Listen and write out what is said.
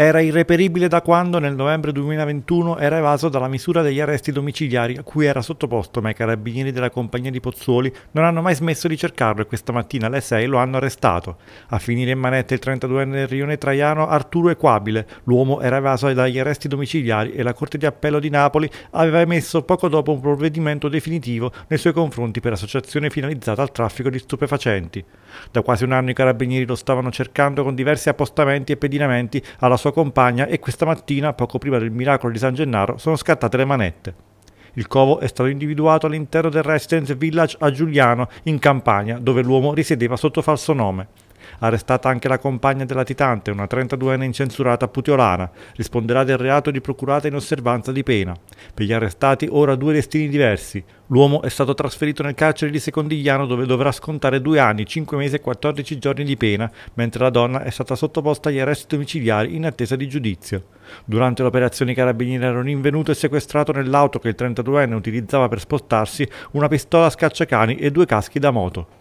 era irreperibile da quando nel novembre 2021 era evaso dalla misura degli arresti domiciliari a cui era sottoposto, ma i carabinieri della compagnia di Pozzuoli non hanno mai smesso di cercarlo e questa mattina alle 6 lo hanno arrestato. A finire in manetta il 32enne del rione Traiano Arturo Equabile. L'uomo era evaso dagli arresti domiciliari e la Corte di Appello di Napoli aveva emesso poco dopo un provvedimento definitivo nei suoi confronti per associazione finalizzata al traffico di stupefacenti. Da quasi un anno i carabinieri lo stavano cercando con diversi appostamenti e pedinamenti alla sua sua compagna e questa mattina, poco prima del miracolo di San Gennaro, sono scattate le manette. Il covo è stato individuato all'interno del Residence Village a Giuliano, in Campania, dove l'uomo risiedeva sotto falso nome. Arrestata anche la compagna della titante, una 32enne incensurata putiolana, risponderà del reato di procurata in osservanza di pena. Per gli arrestati ora due destini diversi. L'uomo è stato trasferito nel carcere di Secondigliano dove dovrà scontare due anni, 5 mesi e 14 giorni di pena, mentre la donna è stata sottoposta agli arresti domiciliari in attesa di giudizio. Durante l'operazione i carabinieri erano invenuto e sequestrato nell'auto che il 32enne utilizzava per spostarsi una pistola a scacciacani e due caschi da moto.